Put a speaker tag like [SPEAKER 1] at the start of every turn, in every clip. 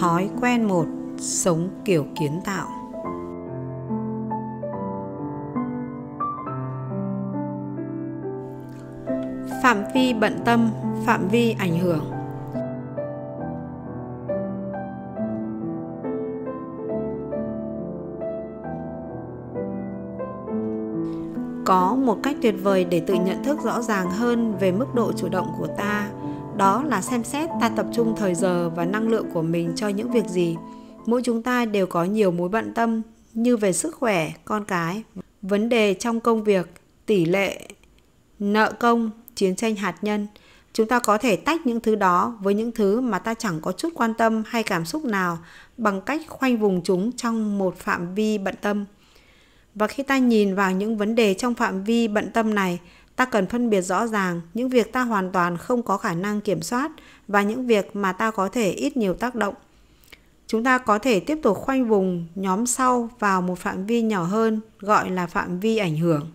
[SPEAKER 1] thói quen một sống kiểu kiến tạo phạm vi bận tâm phạm vi ảnh hưởng có một cách tuyệt vời để tự nhận thức rõ ràng hơn về mức độ chủ động của ta đó là xem xét ta tập trung thời giờ và năng lượng của mình cho những việc gì mỗi chúng ta đều có nhiều mối bận tâm như về sức khỏe con cái vấn đề trong công việc tỷ lệ nợ công chiến tranh hạt nhân chúng ta có thể tách những thứ đó với những thứ mà ta chẳng có chút quan tâm hay cảm xúc nào bằng cách khoanh vùng chúng trong một phạm vi bận tâm và khi ta nhìn vào những vấn đề trong phạm vi bận tâm này ta cần phân biệt rõ ràng những việc ta hoàn toàn không có khả năng kiểm soát và những việc mà ta có thể ít nhiều tác động chúng ta có thể tiếp tục khoanh vùng nhóm sau vào một phạm vi nhỏ hơn gọi là phạm vi ảnh hưởng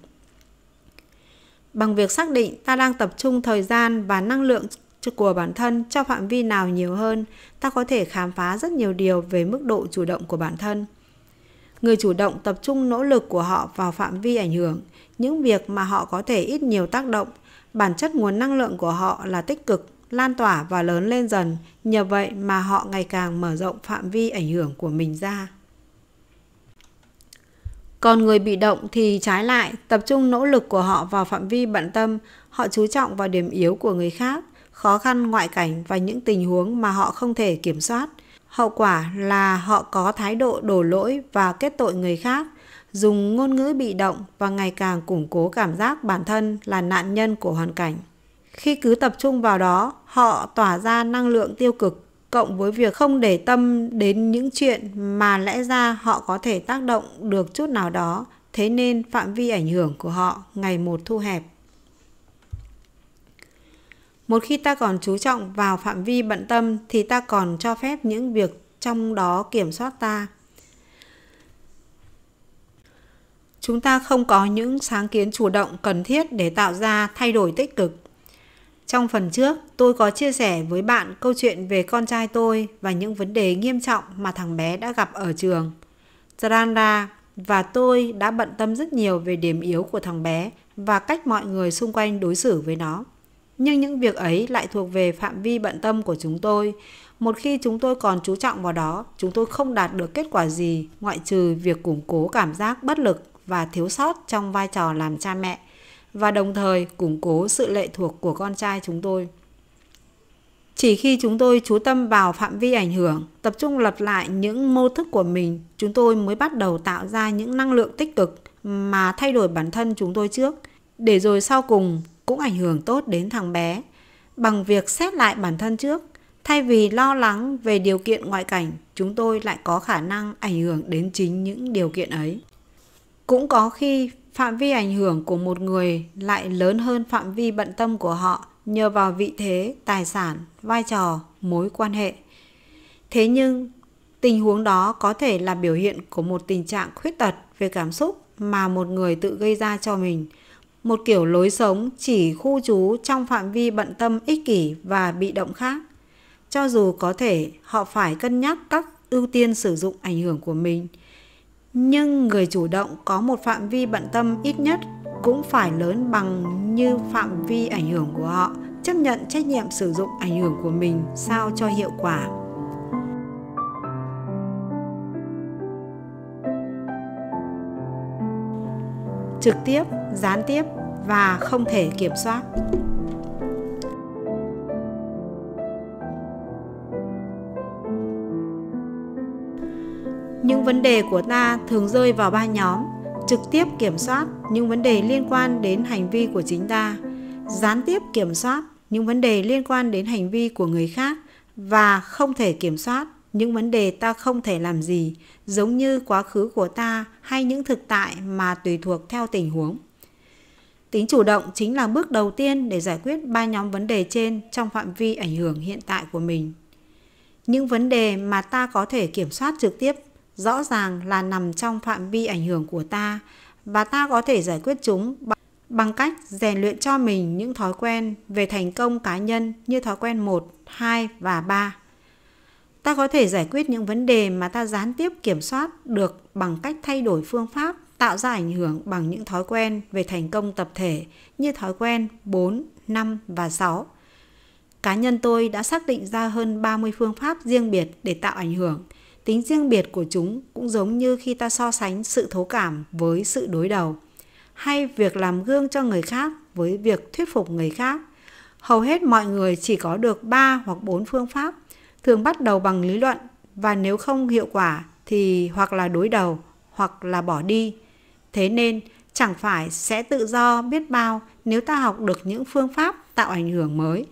[SPEAKER 1] bằng việc xác định ta đang tập trung thời gian và năng lượng của bản thân cho phạm vi nào nhiều hơn ta có thể khám phá rất nhiều điều về mức độ chủ động của bản thân người chủ động tập trung nỗ lực của họ vào phạm vi ảnh hưởng những việc mà họ có thể ít nhiều tác động bản chất nguồn năng lượng của họ là tích cực lan tỏa và lớn lên dần nhờ vậy mà họ ngày càng mở rộng phạm vi ảnh hưởng của mình ra còn người bị động thì trái lại tập trung nỗ lực của họ vào phạm vi bận tâm họ chú trọng vào điểm yếu của người khác khó khăn ngoại cảnh và những tình huống mà họ không thể kiểm soát hậu quả là họ có thái độ đổ lỗi và kết tội người khác dùng ngôn ngữ bị động và ngày càng củng cố cảm giác bản thân là nạn nhân của hoàn cảnh. Khi cứ tập trung vào đó, họ tỏa ra năng lượng tiêu cực cộng với việc không để tâm đến những chuyện mà lẽ ra họ có thể tác động được chút nào đó, thế nên phạm vi ảnh hưởng của họ ngày một thu hẹp. Một khi ta còn chú trọng vào phạm vi bận tâm thì ta còn cho phép những việc trong đó kiểm soát ta chúng ta không có những sáng kiến chủ động cần thiết để tạo ra thay đổi tích cực. Trong phần trước, tôi có chia sẻ với bạn câu chuyện về con trai tôi và những vấn đề nghiêm trọng mà thằng bé đã gặp ở trường. Tranda và tôi đã bận tâm rất nhiều về điểm yếu của thằng bé và cách mọi người xung quanh đối xử với nó. Nhưng những việc ấy lại thuộc về phạm vi bận tâm của chúng tôi. Một khi chúng tôi còn chú trọng vào đó, chúng tôi không đạt được kết quả gì ngoại trừ việc củng cố cảm giác bất lực và thiếu sót trong vai trò làm cha mẹ và đồng thời củng cố sự lệ thuộc của con trai chúng tôi. Chỉ khi chúng tôi chú tâm vào phạm vi ảnh hưởng, tập trung lập lại những mô thức của mình, chúng tôi mới bắt đầu tạo ra những năng lượng tích cực mà thay đổi bản thân chúng tôi trước, để rồi sau cùng cũng ảnh hưởng tốt đến thằng bé bằng việc xét lại bản thân trước thay vì lo lắng về điều kiện ngoại cảnh chúng tôi lại có khả năng ảnh hưởng đến chính những điều kiện ấy cũng có khi phạm vi ảnh hưởng của một người lại lớn hơn phạm vi bận tâm của họ nhờ vào vị thế, tài sản, vai trò, mối quan hệ. Thế nhưng, tình huống đó có thể là biểu hiện của một tình trạng khuyết tật về cảm xúc mà một người tự gây ra cho mình, một kiểu lối sống chỉ khu trú trong phạm vi bận tâm ích kỷ và bị động khác. Cho dù có thể họ phải cân nhắc các ưu tiên sử dụng ảnh hưởng của mình – nhưng người chủ động có một phạm vi bận tâm ít nhất cũng phải lớn bằng như phạm vi ảnh hưởng của họ chấp nhận trách nhiệm sử dụng ảnh hưởng của mình sao cho hiệu quả trực tiếp gián tiếp và không thể kiểm soát vấn đề của ta thường rơi vào ba nhóm trực tiếp kiểm soát những vấn đề liên quan đến hành vi của chính ta gián tiếp kiểm soát những vấn đề liên quan đến hành vi của người khác và không thể kiểm soát những vấn đề ta không thể làm gì giống như quá khứ của ta hay những thực tại mà tùy thuộc theo tình huống tính chủ động chính là bước đầu tiên để giải quyết ba nhóm vấn đề trên trong phạm vi ảnh hưởng hiện tại của mình những vấn đề mà ta có thể kiểm soát trực tiếp rõ ràng là nằm trong phạm vi ảnh hưởng của ta và ta có thể giải quyết chúng bằng cách rèn luyện cho mình những thói quen về thành công cá nhân như thói quen 1, 2 và 3. Ta có thể giải quyết những vấn đề mà ta gián tiếp kiểm soát được bằng cách thay đổi phương pháp tạo ra ảnh hưởng bằng những thói quen về thành công tập thể như thói quen 4, 5 và 6. Cá nhân tôi đã xác định ra hơn 30 phương pháp riêng biệt để tạo ảnh hưởng – tính riêng biệt của chúng cũng giống như khi ta so sánh sự thấu cảm với sự đối đầu hay việc làm gương cho người khác với việc thuyết phục người khác hầu hết mọi người chỉ có được 3 hoặc 4 phương pháp thường bắt đầu bằng lý luận và nếu không hiệu quả thì hoặc là đối đầu hoặc là bỏ đi thế nên chẳng phải sẽ tự do biết bao nếu ta học được những phương pháp tạo ảnh hưởng mới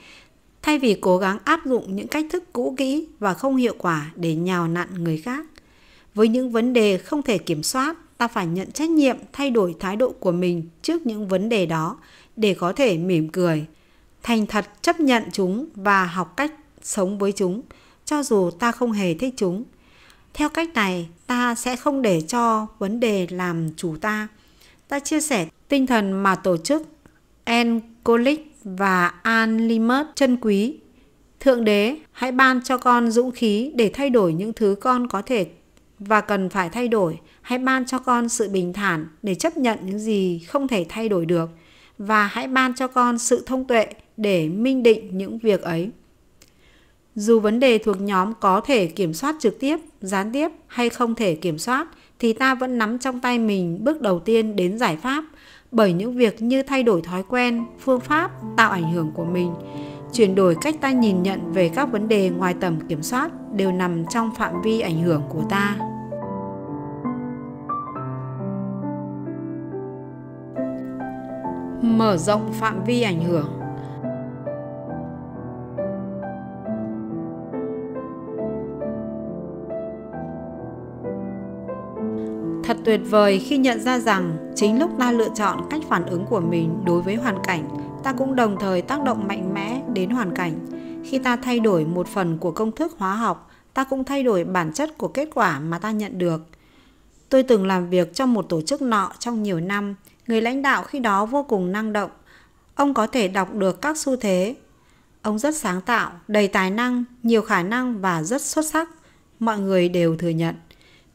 [SPEAKER 1] thay vì cố gắng áp dụng những cách thức cũ kỹ và không hiệu quả để nhào nặn người khác. Với những vấn đề không thể kiểm soát, ta phải nhận trách nhiệm thay đổi thái độ của mình trước những vấn đề đó để có thể mỉm cười, thành thật chấp nhận chúng và học cách sống với chúng, cho dù ta không hề thích chúng. Theo cách này, ta sẽ không để cho vấn đề làm chủ ta. Ta chia sẻ tinh thần mà tổ chức Encolic và an limet chân quý. Thượng đế, hãy ban cho con dũng khí để thay đổi những thứ con có thể và cần phải thay đổi. Hãy ban cho con sự bình thản để chấp nhận những gì không thể thay đổi được và hãy ban cho con sự thông tuệ để minh định những việc ấy. Dù vấn đề thuộc nhóm có thể kiểm soát trực tiếp, gián tiếp hay không thể kiểm soát thì ta vẫn nắm trong tay mình bước đầu tiên đến giải pháp bởi những việc như thay đổi thói quen phương pháp tạo ảnh hưởng của mình chuyển đổi cách ta nhìn nhận về các vấn đề ngoài tầm kiểm soát đều nằm trong phạm vi ảnh hưởng của ta mở rộng phạm vi ảnh hưởng Thật tuyệt vời khi nhận ra rằng chính lúc ta lựa chọn cách phản ứng của mình đối với hoàn cảnh, ta cũng đồng thời tác động mạnh mẽ đến hoàn cảnh. Khi ta thay đổi một phần của công thức hóa học, ta cũng thay đổi bản chất của kết quả mà ta nhận được. Tôi từng làm việc trong một tổ chức nọ trong nhiều năm, người lãnh đạo khi đó vô cùng năng động. Ông có thể đọc được các xu thế. Ông rất sáng tạo, đầy tài năng, nhiều khả năng và rất xuất sắc. Mọi người đều thừa nhận.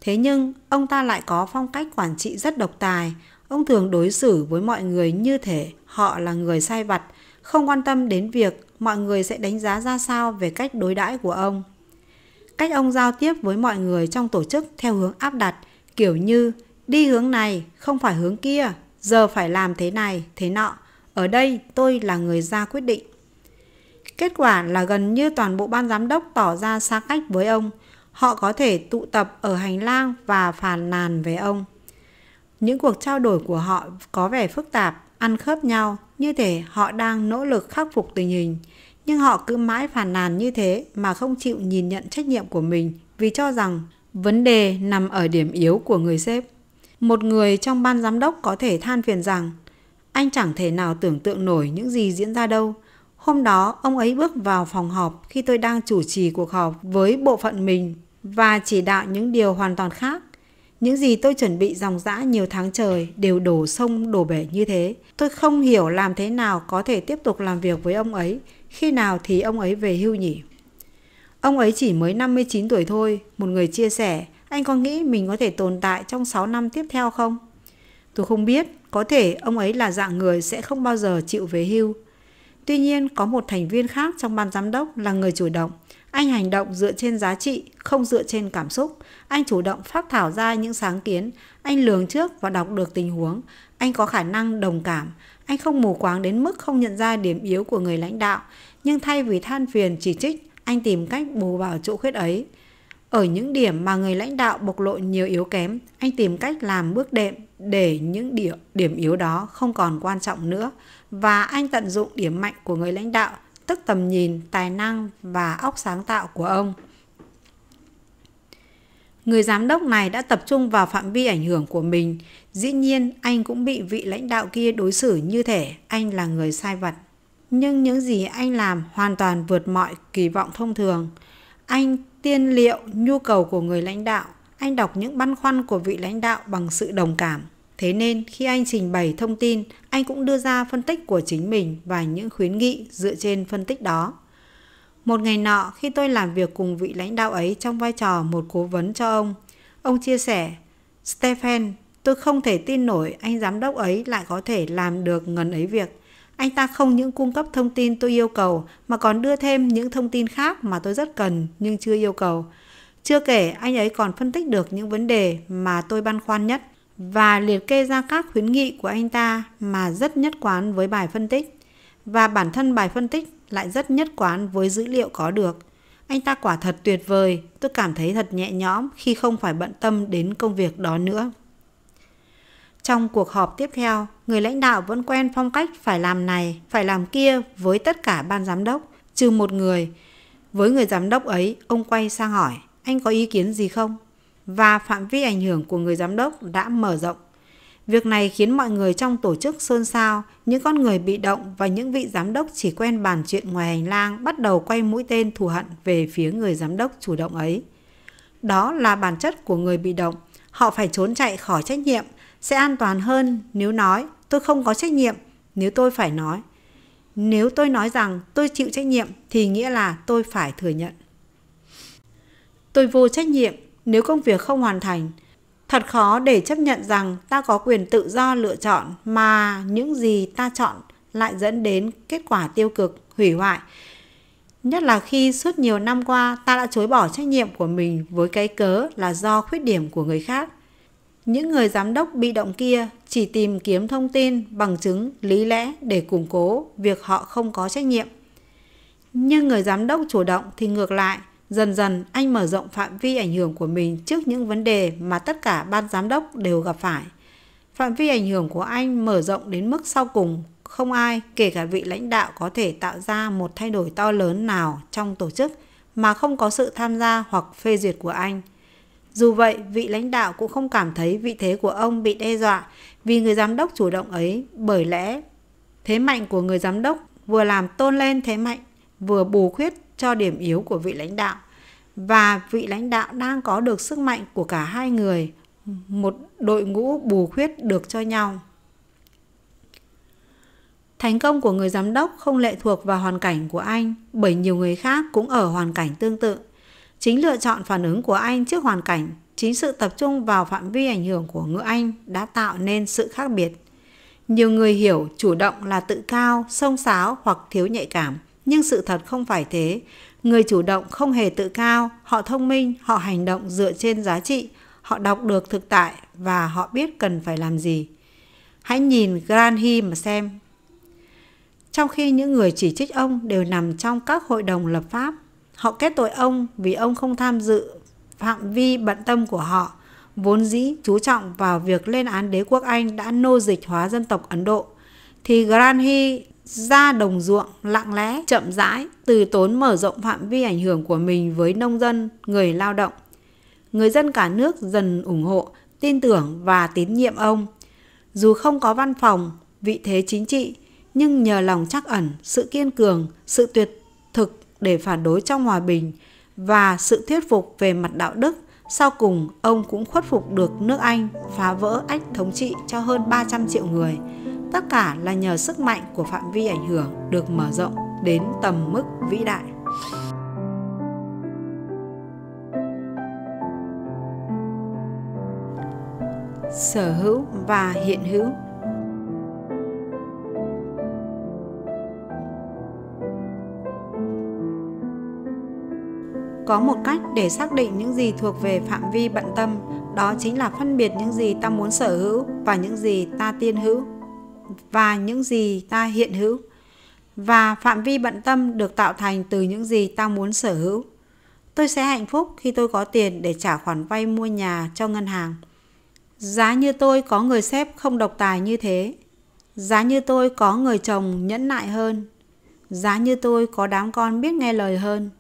[SPEAKER 1] Thế nhưng, ông ta lại có phong cách quản trị rất độc tài. Ông thường đối xử với mọi người như thể họ là người sai vặt, không quan tâm đến việc mọi người sẽ đánh giá ra sao về cách đối đãi của ông. Cách ông giao tiếp với mọi người trong tổ chức theo hướng áp đặt, kiểu như đi hướng này, không phải hướng kia, giờ phải làm thế này, thế nọ. Ở đây tôi là người ra quyết định. Kết quả là gần như toàn bộ ban giám đốc tỏ ra xa cách với ông – họ có thể tụ tập ở hành lang và phàn nàn về ông. Những cuộc trao đổi của họ có vẻ phức tạp, ăn khớp nhau, như thể họ đang nỗ lực khắc phục tình hình, nhưng họ cứ mãi phàn nàn như thế mà không chịu nhìn nhận trách nhiệm của mình vì cho rằng vấn đề nằm ở điểm yếu của người sếp. Một người trong ban giám đốc có thể than phiền rằng anh chẳng thể nào tưởng tượng nổi những gì diễn ra đâu. Hôm đó, ông ấy bước vào phòng họp khi tôi đang chủ trì cuộc họp với bộ phận mình và chỉ đạo những điều hoàn toàn khác. Những gì tôi chuẩn bị dòng dã nhiều tháng trời đều đổ sông đổ bể như thế. Tôi không hiểu làm thế nào có thể tiếp tục làm việc với ông ấy, khi nào thì ông ấy về hưu nhỉ? Ông ấy chỉ mới 59 tuổi thôi, một người chia sẻ, anh có nghĩ mình có thể tồn tại trong 6 năm tiếp theo không? Tôi không biết, có thể ông ấy là dạng người sẽ không bao giờ chịu về hưu. Tuy nhiên, có một thành viên khác trong ban giám đốc là người chủ động. Anh hành động dựa trên giá trị, không dựa trên cảm xúc. Anh chủ động phát thảo ra những sáng kiến, anh lường trước và đọc được tình huống, anh có khả năng đồng cảm, anh không mù quáng đến mức không nhận ra điểm yếu của người lãnh đạo, nhưng thay vì than phiền chỉ trích, anh tìm cách bù vào chỗ khuyết ấy. Ở những điểm mà người lãnh đạo bộc lộ nhiều yếu kém, anh tìm cách làm bước đệm để những điểm, yếu đó không còn quan trọng nữa và anh tận dụng điểm mạnh của người lãnh đạo tức tầm nhìn, tài năng và óc sáng tạo của ông. Người giám đốc này đã tập trung vào phạm vi ảnh hưởng của mình, dĩ nhiên anh cũng bị vị lãnh đạo kia đối xử như thể anh là người sai vật. Nhưng những gì anh làm hoàn toàn vượt mọi kỳ vọng thông thường. Anh tiên liệu nhu cầu của người lãnh đạo, anh đọc những băn khoăn của vị lãnh đạo bằng sự đồng cảm Thế nên khi anh trình bày thông tin, anh cũng đưa ra phân tích của chính mình và những khuyến nghị dựa trên phân tích đó. Một ngày nọ khi tôi làm việc cùng vị lãnh đạo ấy trong vai trò một cố vấn cho ông, ông chia sẻ, Stephen, tôi không thể tin nổi anh giám đốc ấy lại có thể làm được ngần ấy việc. Anh ta không những cung cấp thông tin tôi yêu cầu mà còn đưa thêm những thông tin khác mà tôi rất cần nhưng chưa yêu cầu. Chưa kể anh ấy còn phân tích được những vấn đề mà tôi băn khoăn nhất và liệt kê ra các khuyến nghị của anh ta mà rất nhất quán với bài phân tích và bản thân bài phân tích lại rất nhất quán với dữ liệu có được. Anh ta quả thật tuyệt vời, tôi cảm thấy thật nhẹ nhõm khi không phải bận tâm đến công việc đó nữa. Trong cuộc họp tiếp theo, người lãnh đạo vẫn quen phong cách phải làm này, phải làm kia với tất cả ban giám đốc, trừ một người. Với người giám đốc ấy, ông quay sang hỏi, anh có ý kiến gì không? và phạm vi ảnh hưởng của người giám đốc đã mở rộng. Việc này khiến mọi người trong tổ chức xôn xao, những con người bị động và những vị giám đốc chỉ quen bàn chuyện ngoài hành lang bắt đầu quay mũi tên thù hận về phía người giám đốc chủ động ấy. Đó là bản chất của người bị động, họ phải trốn chạy khỏi trách nhiệm, sẽ an toàn hơn nếu nói tôi không có trách nhiệm, nếu tôi phải nói. Nếu tôi nói rằng tôi chịu trách nhiệm thì nghĩa là tôi phải thừa nhận. Tôi vô trách nhiệm nếu công việc không hoàn thành thật khó để chấp nhận rằng ta có quyền tự do lựa chọn mà những gì ta chọn lại dẫn đến kết quả tiêu cực hủy hoại nhất là khi suốt nhiều năm qua ta đã chối bỏ trách nhiệm của mình với cái cớ là do khuyết điểm của người khác những người giám đốc bị động kia chỉ tìm kiếm thông tin bằng chứng lý lẽ để củng cố việc họ không có trách nhiệm nhưng người giám đốc chủ động thì ngược lại Dần dần anh mở rộng phạm vi ảnh hưởng của mình trước những vấn đề mà tất cả ban giám đốc đều gặp phải. Phạm vi ảnh hưởng của anh mở rộng đến mức sau cùng, không ai, kể cả vị lãnh đạo có thể tạo ra một thay đổi to lớn nào trong tổ chức mà không có sự tham gia hoặc phê duyệt của anh. Dù vậy, vị lãnh đạo cũng không cảm thấy vị thế của ông bị đe dọa vì người giám đốc chủ động ấy, bởi lẽ thế mạnh của người giám đốc vừa làm tôn lên thế mạnh, vừa bù khuyết cho điểm yếu của vị lãnh đạo và vị lãnh đạo đang có được sức mạnh của cả hai người, một đội ngũ bù khuyết được cho nhau. Thành công của người giám đốc không lệ thuộc vào hoàn cảnh của anh, bởi nhiều người khác cũng ở hoàn cảnh tương tự. Chính lựa chọn phản ứng của anh trước hoàn cảnh, chính sự tập trung vào phạm vi ảnh hưởng của ngựa anh đã tạo nên sự khác biệt. Nhiều người hiểu chủ động là tự cao, sông sáo hoặc thiếu nhạy cảm, nhưng sự thật không phải thế. Người chủ động không hề tự cao, họ thông minh, họ hành động dựa trên giá trị, họ đọc được thực tại và họ biết cần phải làm gì. Hãy nhìn Granhi mà xem. Trong khi những người chỉ trích ông đều nằm trong các hội đồng lập pháp, họ kết tội ông vì ông không tham dự phạm vi bận tâm của họ, vốn dĩ chú trọng vào việc lên án đế quốc Anh đã nô dịch hóa dân tộc Ấn Độ, thì Granhi ra đồng ruộng lặng lẽ, chậm rãi, từ tốn mở rộng phạm vi ảnh hưởng của mình với nông dân, người lao động. Người dân cả nước dần ủng hộ, tin tưởng và tín nhiệm ông. Dù không có văn phòng, vị thế chính trị, nhưng nhờ lòng chắc ẩn, sự kiên cường, sự tuyệt thực để phản đối trong hòa bình và sự thuyết phục về mặt đạo đức, sau cùng ông cũng khuất phục được nước Anh phá vỡ ách thống trị cho hơn 300 triệu người tất cả là nhờ sức mạnh của phạm vi ảnh hưởng được mở rộng đến tầm mức vĩ đại sở hữu và hiện hữu có một cách để xác định những gì thuộc về phạm vi bận tâm đó chính là phân biệt những gì ta muốn sở hữu và những gì ta tiên hữu và những gì ta hiện hữu và phạm vi bận tâm được tạo thành từ những gì ta muốn sở hữu. Tôi sẽ hạnh phúc khi tôi có tiền để trả khoản vay mua nhà cho ngân hàng. Giá như tôi có người sếp không độc tài như thế. Giá như tôi có người chồng nhẫn nại hơn. Giá như tôi có đám con biết nghe lời hơn.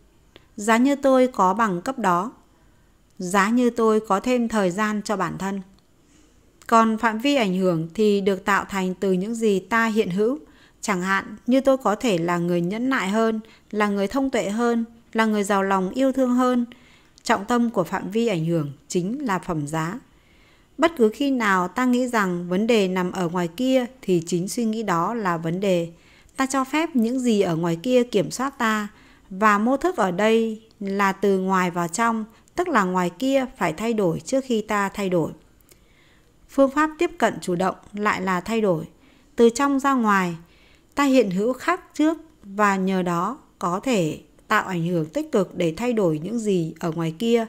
[SPEAKER 1] Giá như tôi có bằng cấp đó. Giá như tôi có thêm thời gian cho bản thân. Còn phạm vi ảnh hưởng thì được tạo thành từ những gì ta hiện hữu. Chẳng hạn như tôi có thể là người nhẫn nại hơn, là người thông tuệ hơn, là người giàu lòng yêu thương hơn. Trọng tâm của phạm vi ảnh hưởng chính là phẩm giá. Bất cứ khi nào ta nghĩ rằng vấn đề nằm ở ngoài kia thì chính suy nghĩ đó là vấn đề. Ta cho phép những gì ở ngoài kia kiểm soát ta và mô thức ở đây là từ ngoài vào trong, tức là ngoài kia phải thay đổi trước khi ta thay đổi phương pháp tiếp cận chủ động lại là thay đổi từ trong ra ngoài ta hiện hữu khác trước và nhờ đó có thể tạo ảnh hưởng tích cực để thay đổi những gì ở ngoài kia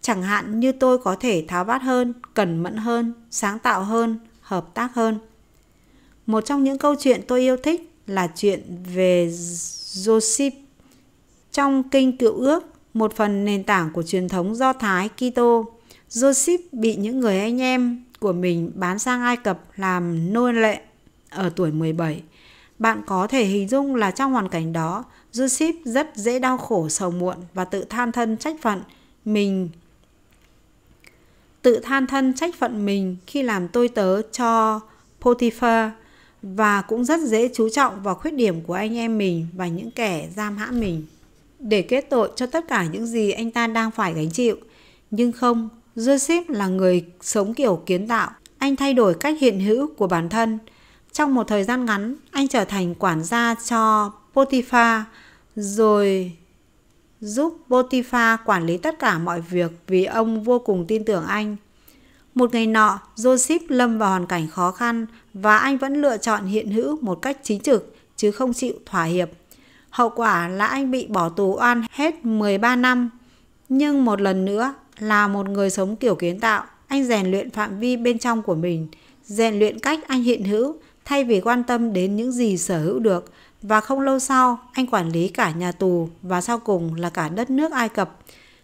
[SPEAKER 1] chẳng hạn như tôi có thể tháo vát hơn cẩn mẫn hơn sáng tạo hơn hợp tác hơn một trong những câu chuyện tôi yêu thích là chuyện về joseph trong kinh cựu ước một phần nền tảng của truyền thống do thái kitô joseph bị những người anh em của mình bán sang Ai Cập làm nô lệ ở tuổi 17. Bạn có thể hình dung là trong hoàn cảnh đó, Joseph rất dễ đau khổ sầu muộn và tự than thân trách phận mình tự than thân trách phận mình khi làm tôi tớ cho Potiphar và cũng rất dễ chú trọng vào khuyết điểm của anh em mình và những kẻ giam hãm mình để kết tội cho tất cả những gì anh ta đang phải gánh chịu. Nhưng không, Joseph là người sống kiểu kiến tạo. Anh thay đổi cách hiện hữu của bản thân. Trong một thời gian ngắn, anh trở thành quản gia cho Potiphar, rồi giúp Potiphar quản lý tất cả mọi việc vì ông vô cùng tin tưởng anh. Một ngày nọ, Joseph lâm vào hoàn cảnh khó khăn và anh vẫn lựa chọn hiện hữu một cách chính trực chứ không chịu thỏa hiệp. Hậu quả là anh bị bỏ tù oan hết 13 năm. Nhưng một lần nữa, là một người sống kiểu kiến tạo, anh rèn luyện phạm vi bên trong của mình, rèn luyện cách anh hiện hữu thay vì quan tâm đến những gì sở hữu được và không lâu sau anh quản lý cả nhà tù và sau cùng là cả đất nước Ai Cập,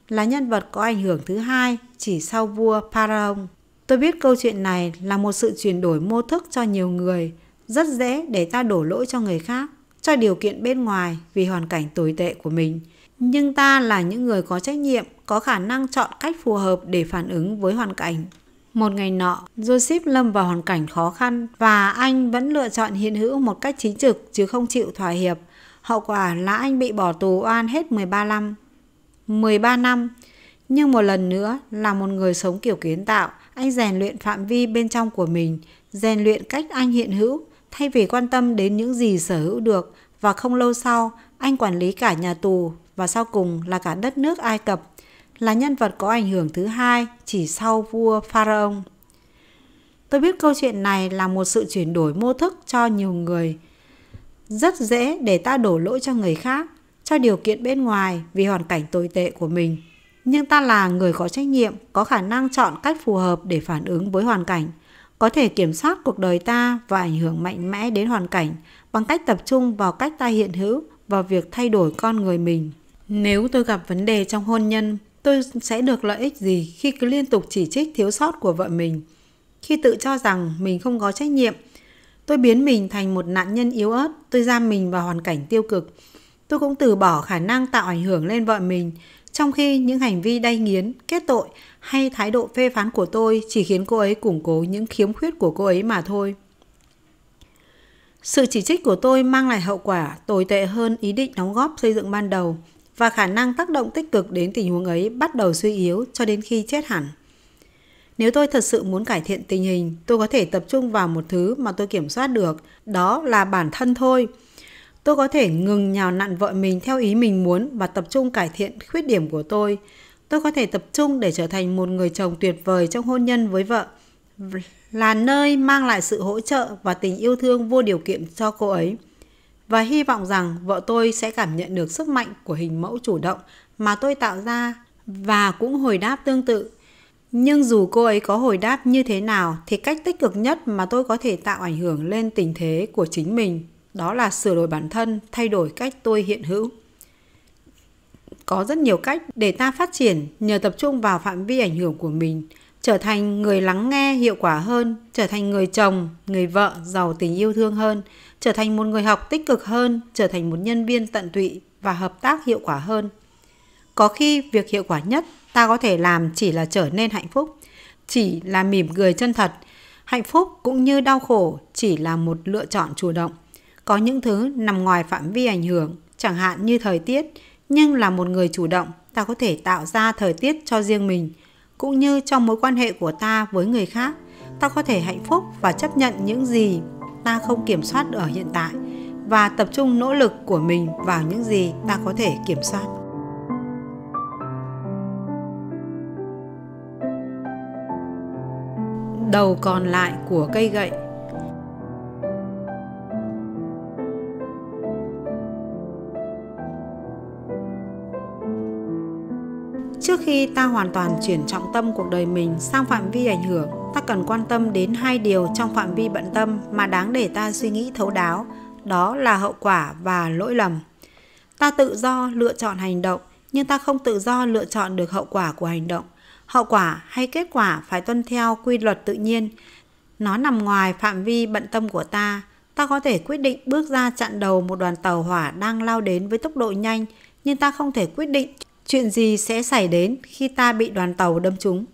[SPEAKER 1] là nhân vật có ảnh hưởng thứ hai chỉ sau vua Pharaon. Tôi biết câu chuyện này là một sự chuyển đổi mô thức cho nhiều người, rất dễ để ta đổ lỗi cho người khác, cho điều kiện bên ngoài vì hoàn cảnh tồi tệ của mình – nhưng ta là những người có trách nhiệm, có khả năng chọn cách phù hợp để phản ứng với hoàn cảnh. Một ngày nọ, Joseph lâm vào hoàn cảnh khó khăn và anh vẫn lựa chọn hiện hữu một cách chính trực chứ không chịu thỏa hiệp. Hậu quả là anh bị bỏ tù oan hết 13 năm. 13 năm, nhưng một lần nữa là một người sống kiểu kiến tạo, anh rèn luyện phạm vi bên trong của mình, rèn luyện cách anh hiện hữu thay vì quan tâm đến những gì sở hữu được và không lâu sau, anh quản lý cả nhà tù và sau cùng là cả đất nước Ai Cập, là nhân vật có ảnh hưởng thứ hai chỉ sau vua Pharaoh. Tôi biết câu chuyện này là một sự chuyển đổi mô thức cho nhiều người. Rất dễ để ta đổ lỗi cho người khác, cho điều kiện bên ngoài vì hoàn cảnh tồi tệ của mình. Nhưng ta là người có trách nhiệm, có khả năng chọn cách phù hợp để phản ứng với hoàn cảnh, có thể kiểm soát cuộc đời ta và ảnh hưởng mạnh mẽ đến hoàn cảnh bằng cách tập trung vào cách ta hiện hữu và việc thay đổi con người mình. Nếu tôi gặp vấn đề trong hôn nhân, tôi sẽ được lợi ích gì khi cứ liên tục chỉ trích thiếu sót của vợ mình? Khi tự cho rằng mình không có trách nhiệm, tôi biến mình thành một nạn nhân yếu ớt, tôi giam mình vào hoàn cảnh tiêu cực. Tôi cũng từ bỏ khả năng tạo ảnh hưởng lên vợ mình, trong khi những hành vi đay nghiến, kết tội hay thái độ phê phán của tôi chỉ khiến cô ấy củng cố những khiếm khuyết của cô ấy mà thôi. Sự chỉ trích của tôi mang lại hậu quả tồi tệ hơn ý định đóng góp xây dựng ban đầu – và khả năng tác động tích cực đến tình huống ấy bắt đầu suy yếu cho đến khi chết hẳn. Nếu tôi thật sự muốn cải thiện tình hình, tôi có thể tập trung vào một thứ mà tôi kiểm soát được, đó là bản thân thôi. Tôi có thể ngừng nhào nặn vợ mình theo ý mình muốn và tập trung cải thiện khuyết điểm của tôi. Tôi có thể tập trung để trở thành một người chồng tuyệt vời trong hôn nhân với vợ, là nơi mang lại sự hỗ trợ và tình yêu thương vô điều kiện cho cô ấy và hy vọng rằng vợ tôi sẽ cảm nhận được sức mạnh của hình mẫu chủ động mà tôi tạo ra và cũng hồi đáp tương tự. Nhưng dù cô ấy có hồi đáp như thế nào thì cách tích cực nhất mà tôi có thể tạo ảnh hưởng lên tình thế của chính mình đó là sửa đổi bản thân, thay đổi cách tôi hiện hữu. Có rất nhiều cách để ta phát triển nhờ tập trung vào phạm vi ảnh hưởng của mình, trở thành người lắng nghe hiệu quả hơn, trở thành người chồng, người vợ giàu tình yêu thương hơn, trở thành một người học tích cực hơn, trở thành một nhân viên tận tụy và hợp tác hiệu quả hơn. Có khi việc hiệu quả nhất ta có thể làm chỉ là trở nên hạnh phúc, chỉ là mỉm cười chân thật. Hạnh phúc cũng như đau khổ chỉ là một lựa chọn chủ động. Có những thứ nằm ngoài phạm vi ảnh hưởng, chẳng hạn như thời tiết, nhưng là một người chủ động, ta có thể tạo ra thời tiết cho riêng mình, cũng như trong mối quan hệ của ta với người khác, ta có thể hạnh phúc và chấp nhận những gì ta không kiểm soát ở hiện tại và tập trung nỗ lực của mình vào những gì ta có thể kiểm soát đầu còn lại của cây gậy trước khi ta hoàn toàn chuyển trọng tâm cuộc đời mình sang phạm vi ảnh hưởng ta cần quan tâm đến hai điều trong phạm vi bận tâm mà đáng để ta suy nghĩ thấu đáo, đó là hậu quả và lỗi lầm. Ta tự do lựa chọn hành động, nhưng ta không tự do lựa chọn được hậu quả của hành động. Hậu quả hay kết quả phải tuân theo quy luật tự nhiên. Nó nằm ngoài phạm vi bận tâm của ta. Ta có thể quyết định bước ra chặn đầu một đoàn tàu hỏa đang lao đến với tốc độ nhanh, nhưng ta không thể quyết định chuyện gì sẽ xảy đến khi ta bị đoàn tàu đâm trúng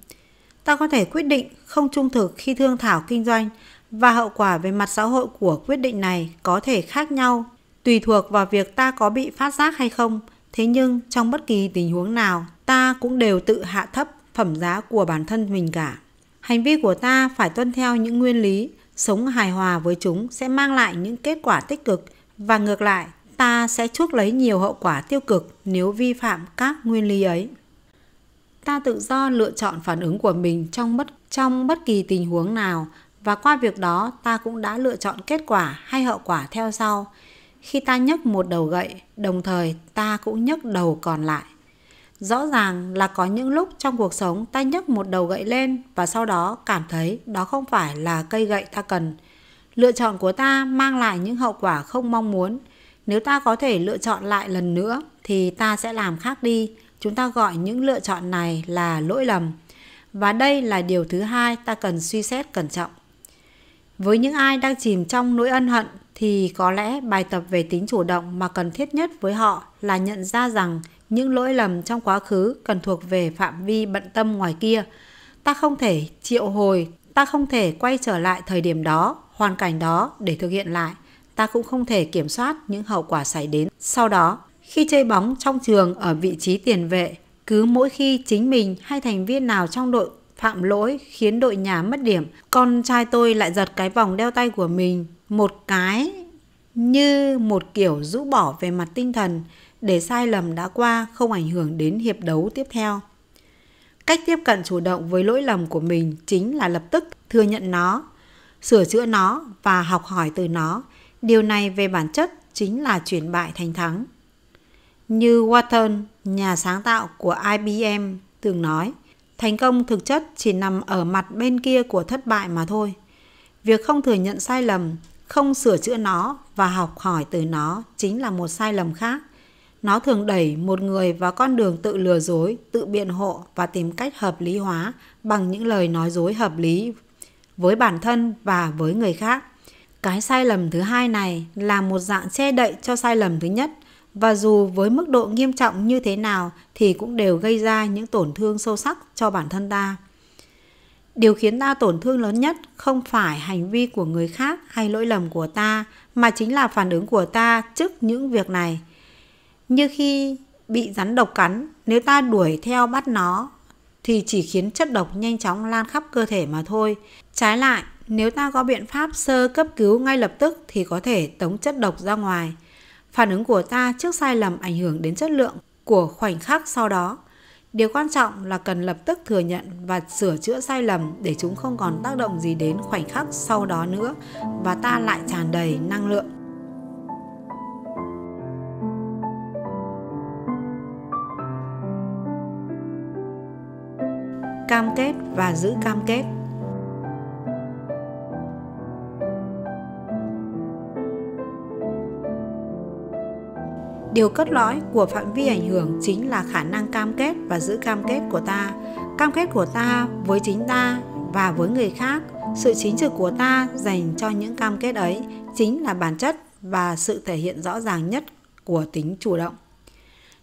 [SPEAKER 1] ta có thể quyết định không trung thực khi thương thảo kinh doanh và hậu quả về mặt xã hội của quyết định này có thể khác nhau tùy thuộc vào việc ta có bị phát giác hay không thế nhưng trong bất kỳ tình huống nào ta cũng đều tự hạ thấp phẩm giá của bản thân mình cả hành vi của ta phải tuân theo những nguyên lý sống hài hòa với chúng sẽ mang lại những kết quả tích cực và ngược lại ta sẽ chuốc lấy nhiều hậu quả tiêu cực nếu vi phạm các nguyên lý ấy ta tự do lựa chọn phản ứng của mình trong bất trong bất kỳ tình huống nào và qua việc đó ta cũng đã lựa chọn kết quả hay hậu quả theo sau. Khi ta nhấc một đầu gậy, đồng thời ta cũng nhấc đầu còn lại. Rõ ràng là có những lúc trong cuộc sống ta nhấc một đầu gậy lên và sau đó cảm thấy đó không phải là cây gậy ta cần. Lựa chọn của ta mang lại những hậu quả không mong muốn. Nếu ta có thể lựa chọn lại lần nữa thì ta sẽ làm khác đi Chúng ta gọi những lựa chọn này là lỗi lầm. Và đây là điều thứ hai ta cần suy xét cẩn trọng. Với những ai đang chìm trong nỗi ân hận thì có lẽ bài tập về tính chủ động mà cần thiết nhất với họ là nhận ra rằng những lỗi lầm trong quá khứ cần thuộc về phạm vi bận tâm ngoài kia. Ta không thể triệu hồi, ta không thể quay trở lại thời điểm đó, hoàn cảnh đó để thực hiện lại. Ta cũng không thể kiểm soát những hậu quả xảy đến sau đó. Khi chơi bóng trong trường ở vị trí tiền vệ, cứ mỗi khi chính mình hay thành viên nào trong đội phạm lỗi khiến đội nhà mất điểm, con trai tôi lại giật cái vòng đeo tay của mình một cái như một kiểu rũ bỏ về mặt tinh thần để sai lầm đã qua không ảnh hưởng đến hiệp đấu tiếp theo. Cách tiếp cận chủ động với lỗi lầm của mình chính là lập tức thừa nhận nó, sửa chữa nó và học hỏi từ nó. Điều này về bản chất chính là chuyển bại thành thắng. Như Watson, nhà sáng tạo của IBM, từng nói, thành công thực chất chỉ nằm ở mặt bên kia của thất bại mà thôi. Việc không thừa nhận sai lầm, không sửa chữa nó và học hỏi từ nó chính là một sai lầm khác. Nó thường đẩy một người vào con đường tự lừa dối, tự biện hộ và tìm cách hợp lý hóa bằng những lời nói dối hợp lý với bản thân và với người khác. Cái sai lầm thứ hai này là một dạng che đậy cho sai lầm thứ nhất – và dù với mức độ nghiêm trọng như thế nào thì cũng đều gây ra những tổn thương sâu sắc cho bản thân ta. Điều khiến ta tổn thương lớn nhất không phải hành vi của người khác hay lỗi lầm của ta mà chính là phản ứng của ta trước những việc này. Như khi bị rắn độc cắn, nếu ta đuổi theo bắt nó thì chỉ khiến chất độc nhanh chóng lan khắp cơ thể mà thôi. Trái lại, nếu ta có biện pháp sơ cấp cứu ngay lập tức thì có thể tống chất độc ra ngoài. Phản ứng của ta trước sai lầm ảnh hưởng đến chất lượng của khoảnh khắc sau đó. Điều quan trọng là cần lập tức thừa nhận và sửa chữa sai lầm để chúng không còn tác động gì đến khoảnh khắc sau đó nữa và ta lại tràn đầy năng lượng. Cam kết và giữ cam kết Điều cốt lõi của phạm vi ảnh hưởng chính là khả năng cam kết và giữ cam kết của ta. Cam kết của ta với chính ta và với người khác, sự chính trực của ta dành cho những cam kết ấy chính là bản chất và sự thể hiện rõ ràng nhất của tính chủ động.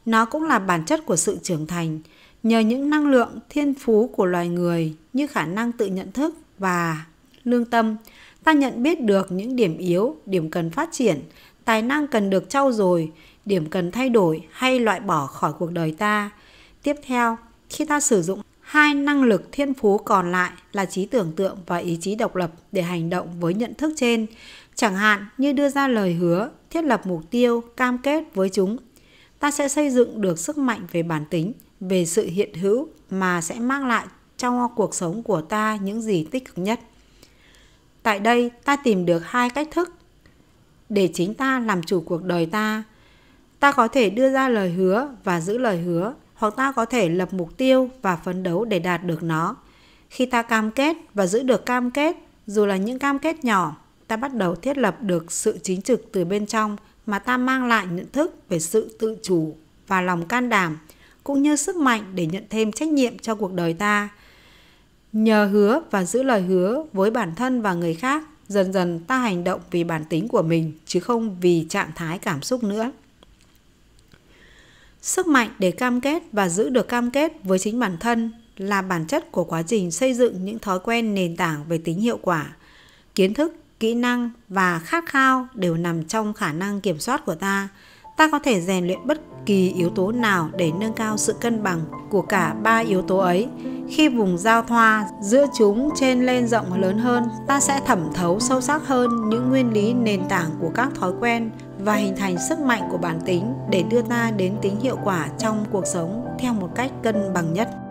[SPEAKER 1] Nó cũng là bản chất của sự trưởng thành, nhờ những năng lượng thiên phú của loài người như khả năng tự nhận thức và lương tâm, ta nhận biết được những điểm yếu, điểm cần phát triển, tài năng cần được trau dồi, điểm cần thay đổi hay loại bỏ khỏi cuộc đời ta. Tiếp theo, khi ta sử dụng hai năng lực thiên phú còn lại là trí tưởng tượng và ý chí độc lập để hành động với nhận thức trên, chẳng hạn như đưa ra lời hứa, thiết lập mục tiêu, cam kết với chúng, ta sẽ xây dựng được sức mạnh về bản tính, về sự hiện hữu mà sẽ mang lại trong cuộc sống của ta những gì tích cực nhất. Tại đây, ta tìm được hai cách thức để chính ta làm chủ cuộc đời ta Ta có thể đưa ra lời hứa và giữ lời hứa, hoặc ta có thể lập mục tiêu và phấn đấu để đạt được nó. Khi ta cam kết và giữ được cam kết, dù là những cam kết nhỏ, ta bắt đầu thiết lập được sự chính trực từ bên trong mà ta mang lại nhận thức về sự tự chủ và lòng can đảm, cũng như sức mạnh để nhận thêm trách nhiệm cho cuộc đời ta. Nhờ hứa và giữ lời hứa với bản thân và người khác, dần dần ta hành động vì bản tính của mình chứ không vì trạng thái cảm xúc nữa. Sức mạnh để cam kết và giữ được cam kết với chính bản thân là bản chất của quá trình xây dựng những thói quen nền tảng về tính hiệu quả. Kiến thức, kỹ năng và khát khao đều nằm trong khả năng kiểm soát của ta. Ta có thể rèn luyện bất kỳ yếu tố nào để nâng cao sự cân bằng của cả ba yếu tố ấy. Khi vùng giao thoa giữa chúng trên lên rộng lớn hơn, ta sẽ thẩm thấu sâu sắc hơn những nguyên lý nền tảng của các thói quen và hình thành sức mạnh của bản tính để đưa ta đến tính hiệu quả trong cuộc sống theo một cách cân bằng nhất